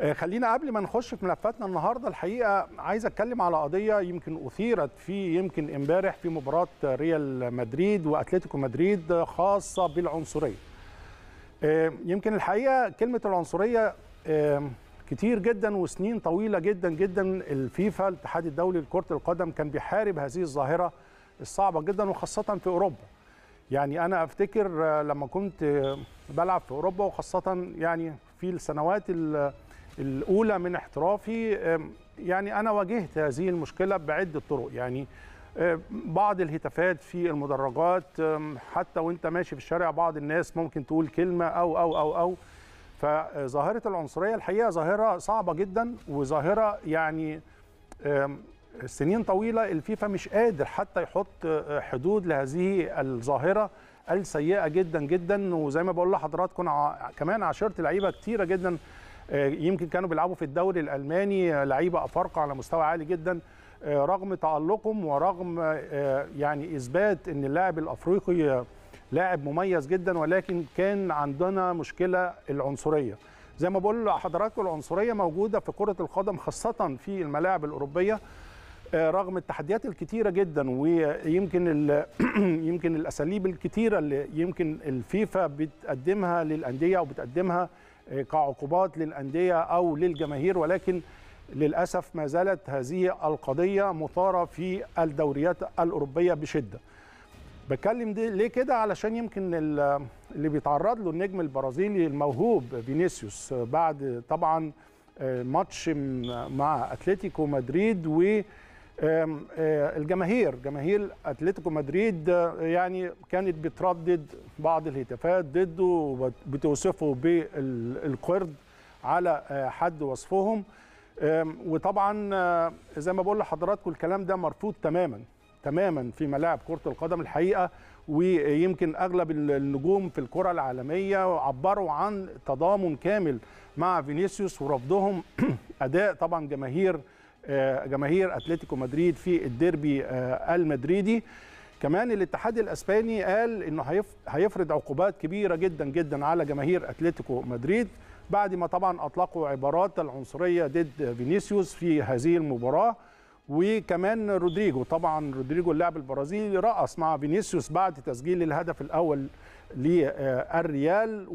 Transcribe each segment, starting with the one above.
آه، خلينا قبل ما نخش في ملفاتنا النهارده الحقيقه عايز اتكلم على قضيه يمكن اثيرت في يمكن امبارح في مباراه ريال مدريد واتلتيكو مدريد خاصه بالعنصريه. آه، يمكن الحقيقه كلمه العنصريه آه، كتير جدا وسنين طويله جدا جدا الفيفا الاتحاد الدولي لكره القدم كان بيحارب هذه الظاهره الصعبه جدا وخاصه في اوروبا. يعني انا افتكر لما كنت بلعب في اوروبا وخاصه يعني في السنوات اللي الاولى من احترافي يعني انا واجهت هذه المشكله بعده طرق يعني بعض الهتافات في المدرجات حتى وانت ماشي في الشارع بعض الناس ممكن تقول كلمه او او او او فظاهره العنصريه الحقيقه ظاهره صعبه جدا وظاهره يعني سنين طويله الفيفا مش قادر حتى يحط آه، حدود لهذه الظاهره السيئه جدا جدا وزي ما بقول لحضراتكم كمان عشرت لعيبه كتيره جدا آه، يمكن كانوا بيلعبوا في الدوري الالماني آه، لعيبه افارقه على مستوى عالي جدا آه، رغم تالقهم ورغم يعني اثبات ان اللاعب الافريقي لاعب مميز جدا ولكن كان عندنا مشكله العنصريه زي ما بقول لحضراتكم العنصريه موجوده في كره القدم خاصه في الملاعب الاوروبيه رغم التحديات الكتيره جدا ويمكن يمكن الاساليب الكتيره اللي يمكن الفيفا بتقدمها للانديه او بتقدمها كعقوبات للانديه او للجماهير ولكن للاسف ما زالت هذه القضيه مثاره في الدوريات الاوروبيه بشده. بتكلم دي ليه كده علشان يمكن اللي بيتعرض له النجم البرازيلي الموهوب فينيسيوس بعد طبعا آه، ماتش مع اتلتيكو مدريد و الجماهير جماهير اتلتيكو مدريد يعني كانت بتردد بعض الهتافات ضده وبتوصفه بالقرد على حد وصفهم وطبعا زي ما بقول لحضراتكم الكلام ده مرفوض تماما تماما في ملاعب كره القدم الحقيقه ويمكن اغلب النجوم في الكره العالميه عبروا عن تضامن كامل مع فينيسيوس ورفضهم اداء طبعا جماهير آه، جماهير اتلتيكو مدريد في الديربي آه، المدريدي كمان الاتحاد الاسباني قال انه هيفرض عقوبات كبيره جدا جدا على جماهير اتلتيكو مدريد بعد ما طبعا اطلقوا عبارات العنصريه ضد فينيسيوس في هذه المباراه وكمان رودريجو طبعا رودريجو اللاعب البرازيلي رقص مع فينيسيوس بعد تسجيل الهدف الاول للريال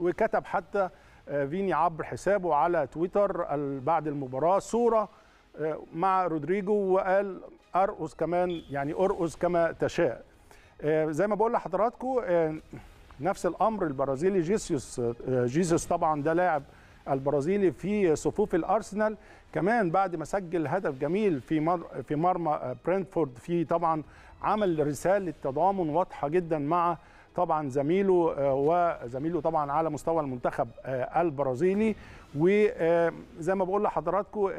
وكتب حتى آه، فيني عبر حسابه على تويتر بعد المباراه صوره آه، مع رودريجو وقال ارقص كمان يعني ارقص كما تشاء آه، زي ما بقول لحضراتكم آه، نفس الامر البرازيلي جيسيوس جيسوس طبعا ده لاعب البرازيلي في صفوف الارسنال كمان بعد ما سجل هدف جميل في في مرمى برنتفورد في طبعا عمل رساله تضامن واضحه جدا مع طبعا زميله وزميله طبعا على مستوى المنتخب البرازيلي وزي ما بقول لحضراتكم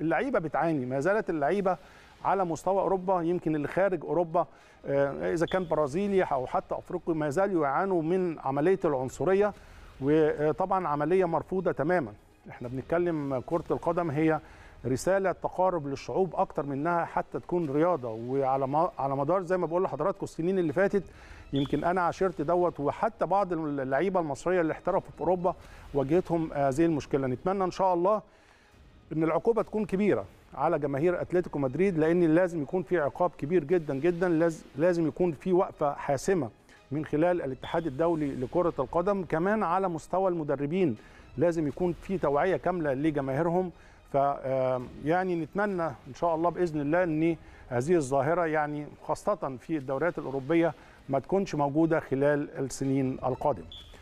اللعيبه بتعاني ما زالت اللعيبه على مستوى اوروبا يمكن اللي خارج اوروبا آه، اذا كان برازيلي او حتى افريقي ما زالوا يعانوا من عمليه العنصريه وطبعا عمليه مرفوضه تماما احنا بنتكلم كره القدم هي رساله تقارب للشعوب اكتر منها حتى تكون رياضه وعلى على مدار زي ما بقول لحضراتكم السنين اللي فاتت يمكن انا عاشرت دوت وحتى بعض اللعيبه المصريه اللي احترفوا في اوروبا واجهتهم هذه المشكله نتمنى ان شاء الله ان العقوبه تكون كبيره على جماهير اتلتيكو مدريد لان لازم يكون في عقاب كبير جدا جدا لازم يكون في وقفه حاسمه من خلال الاتحاد الدولي لكره القدم كمان على مستوى المدربين لازم يكون في توعيه كامله لجماهيرهم ف يعني نتمنى ان شاء الله باذن الله ان هذه الظاهره يعني خاصه في الدوريات الاوروبيه ما تكونش موجوده خلال السنين القادمه